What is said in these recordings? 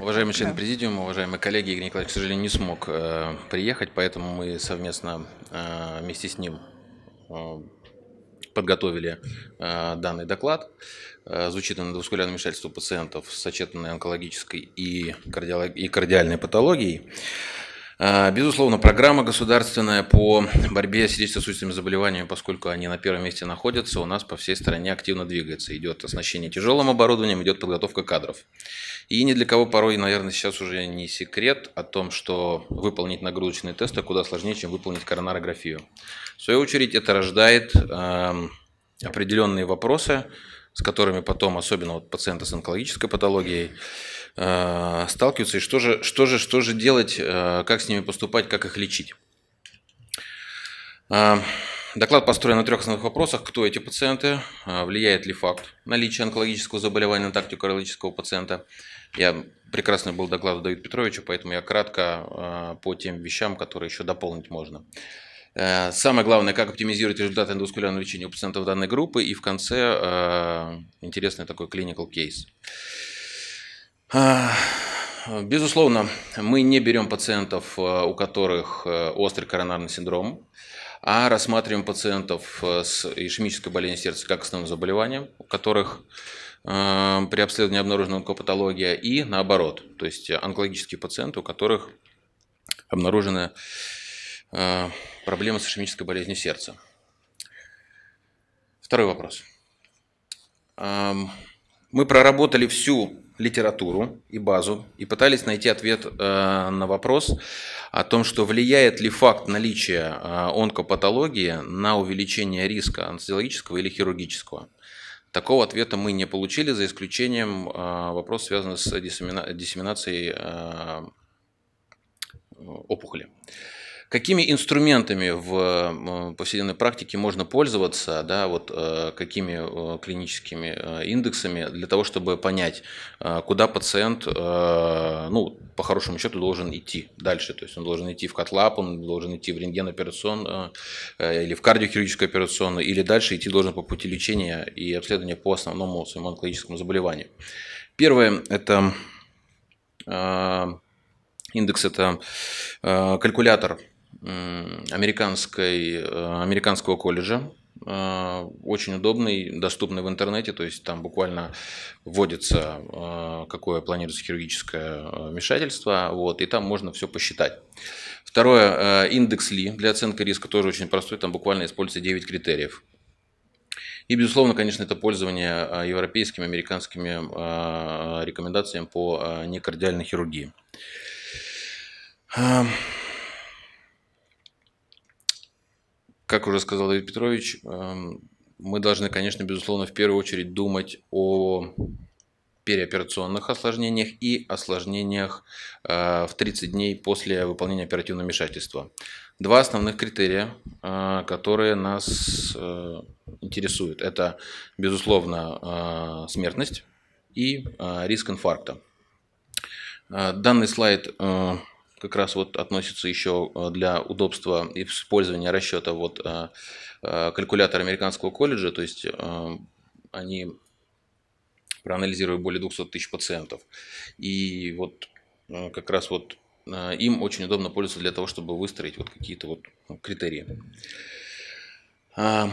уважаемый член президиума, уважаемые коллеги, Игорь Николаевич, к сожалению, не смог э, приехать, поэтому мы совместно э, вместе с ним э, подготовили э, данный доклад. Э, звучит он на двускулярное вмешательство пациентов с сочетанной онкологической и, кардиолог... и кардиальной патологией. А, безусловно, программа государственная по борьбе с сердечно-сосудистыми заболеваниями, поскольку они на первом месте находятся, у нас по всей стране активно двигается. Идет оснащение тяжелым оборудованием, идет подготовка кадров. И ни для кого порой, наверное, сейчас уже не секрет о том, что выполнить нагрузочные тесты куда сложнее, чем выполнить коронарографию. В свою очередь, это рождает э, определенные вопросы, с которыми потом, особенно вот пациенты с онкологической патологией, э, сталкиваются и что же, что же, что же делать, э, как с ними поступать, как их лечить. Э, доклад построен на трех основных вопросах. Кто эти пациенты? Э, влияет ли факт наличия онкологического заболевания на тактику каралического пациента? Я прекрасно был доклад у Давида Петровича, поэтому я кратко по тем вещам, которые еще дополнить можно. самое главное, как оптимизировать результаты эндоскулярного лечения у пациентов данной группы. И в конце интересный такой clinical кейс. А, безусловно, мы не берем пациентов, э, у которых э, острый коронарный синдром, а рассматриваем пациентов э, с ишемической болезнью сердца как основным заболеванием, у которых при обследовании обнаружена онкопатология, и наоборот, то есть онкологические пациенты, у которых обнаружена проблема с ишемической болезнью сердца. Второй вопрос. Эм, мы проработали всю литературу и базу и пытались найти ответ э, на вопрос о том, что влияет ли факт наличия э, онкопатологии на увеличение риска анестезиологического или хирургического. Такого ответа мы не получили, за исключением э, вопроса, связанного с диссемина диссеминацией э, опухоли. Какими инструментами в повседневной практике можно пользоваться, да, вот э, какими э, клиническими э, индексами для того, чтобы понять, куда пациент, ну, по хорошему счету, должен идти дальше. То есть он должен идти в котлап, он должен идти в рентген операционную или в кардиохирургическую операционную, или дальше идти должен по пути лечения и обследования по основному своему онкологическому заболеванию. Первое – это индекс – это калькулятор – американской, э, американского колледжа, э, очень удобный, доступный в интернете, то есть там буквально вводится, э, какое планируется хирургическое вмешательство, вот, и там можно все посчитать. Второе, индекс Ли для оценки риска тоже очень простой, там буквально используется 9 критериев. И, безусловно, конечно, это пользование европейскими, американскими рекомендациями по некардиальной хирургии. Эм, как уже сказал Давид Петрович, эм, мы должны, конечно, безусловно, в первую очередь думать о переоперационных осложнениях и осложнениях э, в 30 дней после выполнения оперативного вмешательства. Два основных критерия, э, которые нас э, интересуют, это, безусловно, смертность и риск инфаркта. Данный слайд как раз вот относится еще э, для удобства использования расчета вот э, э, калькулятор американского колледжа, то есть они проанализировали более 200 тысяч пациентов. И вот как раз вот им очень удобно пользоваться для того, чтобы выстроить вот какие-то вот критерии. А,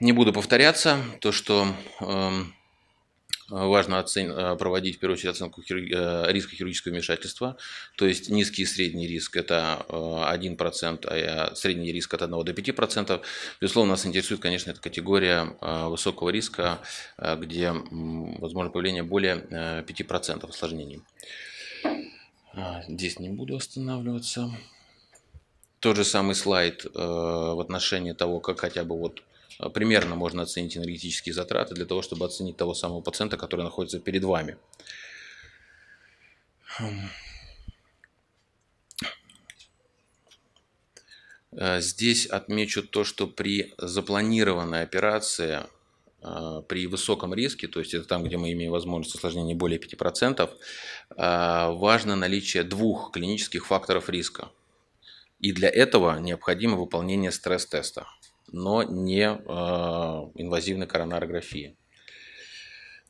не буду повторяться, то что эм, важно оцен... Э, проводить, в первую очередь, оценку хир... Э, риска хирургического вмешательства. То есть низкий и средний риск – это 1%, э, а средний риск от 1 до 5%. Безусловно, нас интересует, конечно, эта категория высокого риска, где возможно появление более 5% осложнений. А, здесь не буду останавливаться. Тот же самый слайд э, в отношении того, как хотя бы вот Э, примерно можно оценить энергетические затраты для того, чтобы оценить того самого пациента, который находится перед вами. Хм. Э, здесь отмечу то, что при запланированной операции, э, при высоком риске, то есть это там, где мы имеем возможность осложнения более 5%, важно наличие двух клинических факторов риска. И для этого необходимо выполнение стресс-теста но не э, инвазивной коронарографии.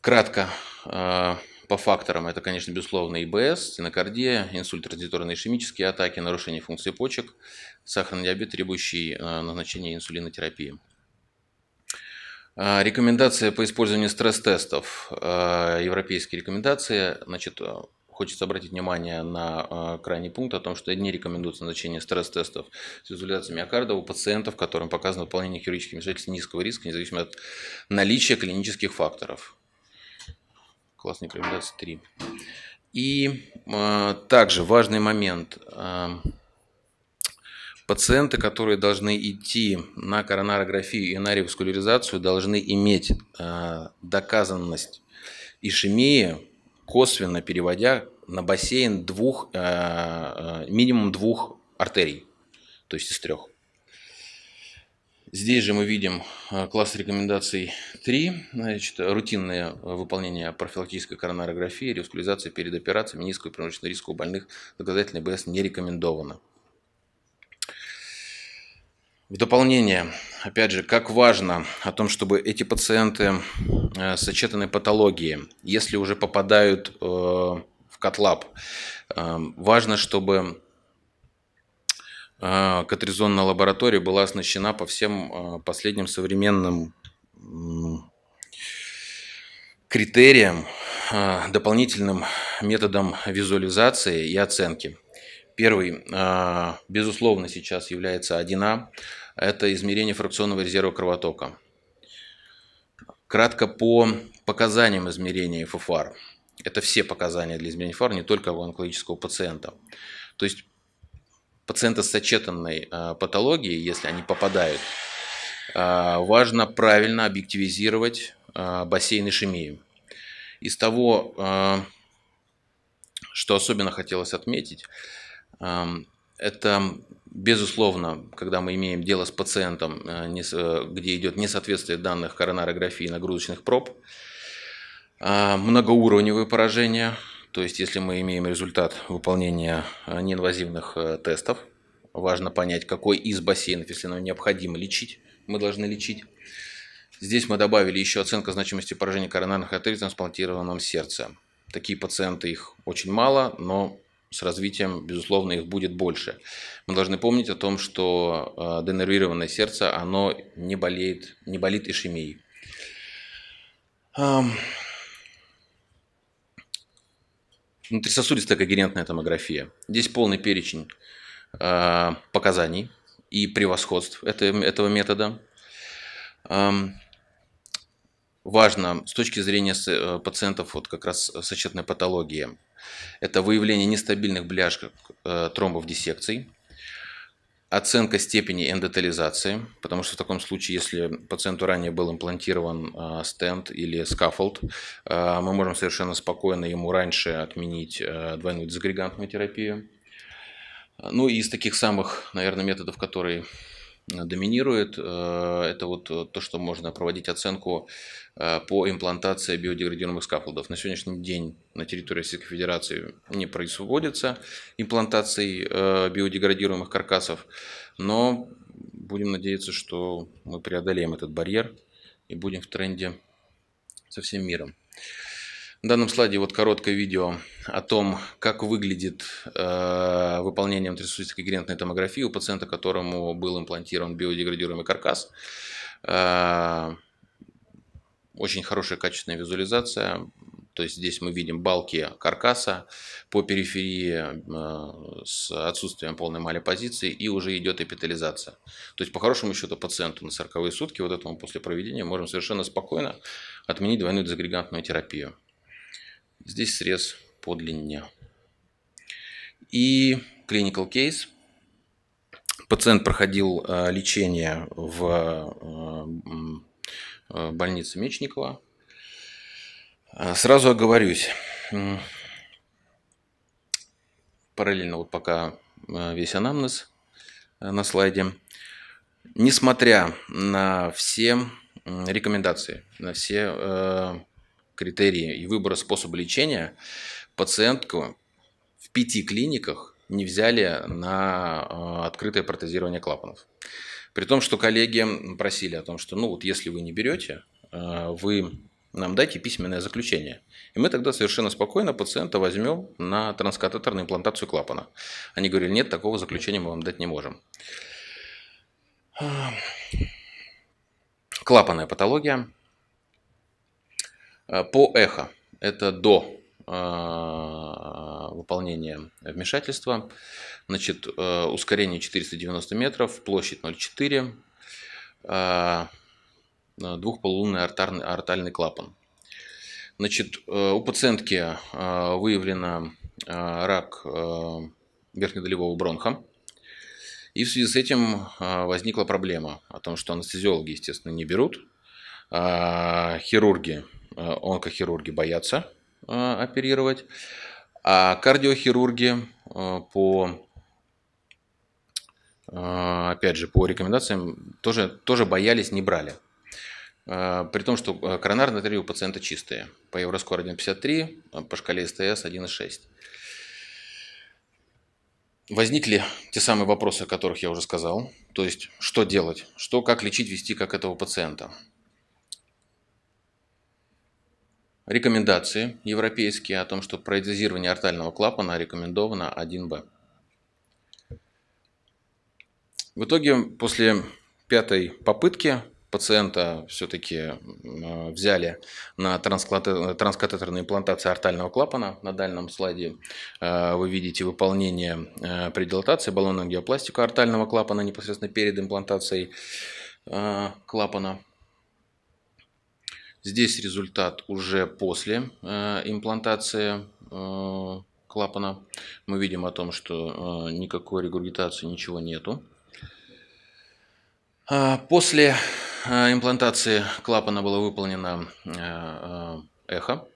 Кратко э, по факторам это, конечно, безусловно, ИБС, стенокардия, инсульт, транзиторные ишемические атаки, нарушение функции почек, сахарный диабет, требующий э, назначения инсулинотерапии. Рекомендация по использованию стресс-тестов. Европейские рекомендации. Значит, хочется обратить внимание на а, крайний пункт о том, что не рекомендуется назначение стресс-тестов с изоляцией миокарда у пациентов, которым показано выполнение хирургических вмешательств низкого риска, независимо от наличия клинических факторов. Классная рекомендация 3. И э, также важный момент. Э, Пациенты, которые должны идти на коронарографию и на реваскуляризацию, должны иметь э, доказанность ишемии косвенно переводя на бассейн двух, э, э, минимум двух артерий, то есть из трех. Здесь же мы видим э, класс рекомендаций 3, значит, рутинное выполнение профилактической коронарографии, ревскулизация перед операцией, низкого и принудительного риска у больных, доказательный БС не рекомендовано. В дополнение, опять же, как важно о том, чтобы эти пациенты э, с сочетанной патологией, если уже попадают э, в катлаб, э, важно, чтобы катризонная лаборатория была оснащена по всем последним современным критериям, дополнительным методом визуализации и оценки – Первый, а, безусловно, сейчас является 1А. Это измерение фракционного резерва кровотока. Кратко по показаниям измерения ФФАР. Это все показания для измерения ФФАР, не только у онкологического пациента. То есть пациента с сочетанной а, патологией, если они попадают, а, важно правильно объективизировать бассейн ишемии. Из того, что особенно хотелось отметить, это, безусловно, когда мы имеем дело с пациентом, э, э, где идет несоответствие данных коронарографии нагрузочных проб, а, многоуровневые поражения, то есть если мы имеем результат выполнения э, неинвазивных тестов, важно понять, какой из бассейнов, если нам необходимо лечить, мы должны лечить. Здесь мы добавили еще оценка значимости поражения коронарных артерий в трансплантированном сердце. Такие пациенты их очень мало, но с развитием, безусловно, их будет больше. Мы должны помнить о том, что денервированное сердце, оно не болеет, не болит ишемией. Внутрисосудистая когерентная томография. Здесь полный перечень показаний и превосходств этого метода. Важно с точки зрения пациентов вот как раз сочетной патологии это выявление нестабильных бляшек э, тромбов диссекций, оценка степени эндотелизации, потому что в таком случае, если пациенту ранее был имплантирован э, стенд или скафолд, э, мы можем совершенно спокойно ему раньше отменить э, двойную дезагрегантную терапию. Ну и из таких самых, наверное, методов, которые Э, доминирует. Э, это вот э, то, что можно проводить оценку по имплантации биодеградируемых скафолдов. На сегодняшний день на территории Российской Федерации не производится имплантаций биодеградируемых каркасов, но будем надеяться, что мы преодолеем этот барьер и будем в тренде со всем миром. В данном слайде вот короткое видео о том, как выглядит э, выполнение внутрисутекогерентной томографии у пациента, которому был имплантирован биодеградируемый каркас. Э, очень хорошая качественная визуализация. То есть здесь мы видим балки каркаса по периферии э, с отсутствием полной малипозиции и уже идет эпитализация. То есть по хорошему счету пациенту на 40 сутки, вот этому после проведения, можем совершенно спокойно отменить двойную дезагрегантную терапию. Здесь срез по длине. И clinical case. Пациент проходил э, лечение в э, э, больнице Мечникова. Сразу оговорюсь. Параллельно вот пока весь анамнез на слайде. Несмотря на все рекомендации, на все критерии и выбора способа лечения, пациентку в пяти клиниках не взяли на а, открытое протезирование клапанов. При том, что коллеги просили о том, что ну вот если вы не берете, а, вы нам дайте письменное заключение. И мы тогда совершенно спокойно пациента возьмем на транскатетерную имплантацию клапана. Они говорили, нет, такого заключения мы вам дать не можем. А, клапанная патология. Э, по эхо – это до э, выполнения вмешательства. Значит, э, ускорение 490 метров, площадь 0,4, двухполунный артальный, артальный клапан. Значит, у пациентки выявлено рак верхнедолевого бронха. И в связи с этим возникла проблема о том, что анестезиологи, естественно, не берут, хирурги Э, онкохирурги боятся э, оперировать, а кардиохирурги э, по опять же, по рекомендациям тоже, тоже боялись, не брали. При том, что коронарные артерии у пациента чистые. По Евроскор 1,53, по шкале СТС 1,6. Возникли те самые вопросы, о которых я уже сказал. То есть, что делать, что, как лечить, вести, как этого пациента. Рекомендации европейские о том, что протезирование артального клапана рекомендовано 1Б. В итоге после пятой попытки пациента все-таки взяли на транскатетерную имплантацию артального клапана. На дальнем слайде э, вы видите выполнение э, предилатации, баллонную геопластику артального клапана непосредственно перед имплантацией э, клапана. Здесь результат уже после э, имплантации э, клапана. Мы видим о том, что э, никакой регургитации, ничего нету. А, после имплантации клапана было выполнено эхо.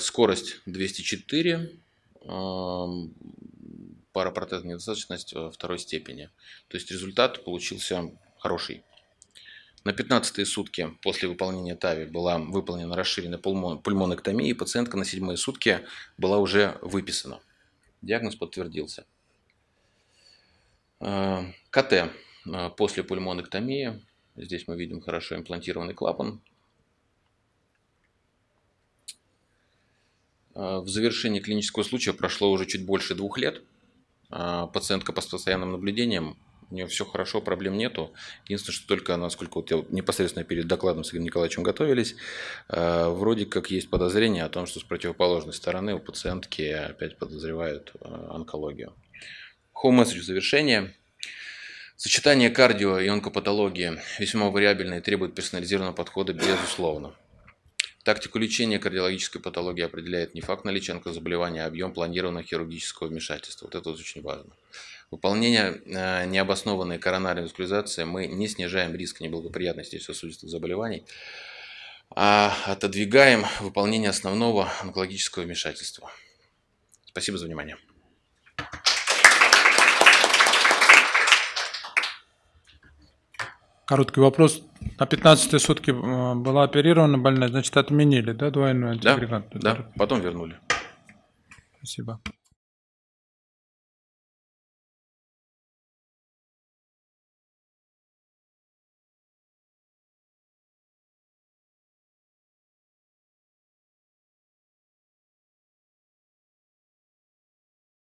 Скорость 204, паропротезная недостаточность второй степени. То есть результат получился хороший. На 15 сутки после выполнения ТАВИ была выполнена расширенная пульмонэктомия, и пациентка на 7 сутки была уже выписана. Диагноз подтвердился. Э, КТ э, после пульмонэктомии. Здесь мы видим хорошо имплантированный клапан. Э, в завершении клинического случая прошло уже чуть больше двух лет. Пациентка по постоянным наблюдениям у нее все хорошо, проблем нету. Единственное, что только, насколько вот я непосредственно перед докладом с Игорем Николаевичем готовились, э, вроде как есть подозрение о том, что с противоположной стороны у пациентки опять подозревают э, онкологию. Home message в завершение. Сочетание кардио и онкопатологии весьма вариабельно и требует персонализированного подхода, безусловно. Тактику лечения кардиологической патологии определяет не факт наличия онкозаболевания, а объем планированного хирургического вмешательства. Вот это вот очень важно. Выполнение э, необоснованной коронарной васкуляризации мы не снижаем риск неблагоприятностей сосудистых заболеваний, а отодвигаем выполнение основного онкологического вмешательства. Спасибо за внимание. Короткий вопрос. На 15 сутки э, была оперирована больная, значит, отменили, да, двойную антибригантную? Да, да, потом вернули. Спасибо.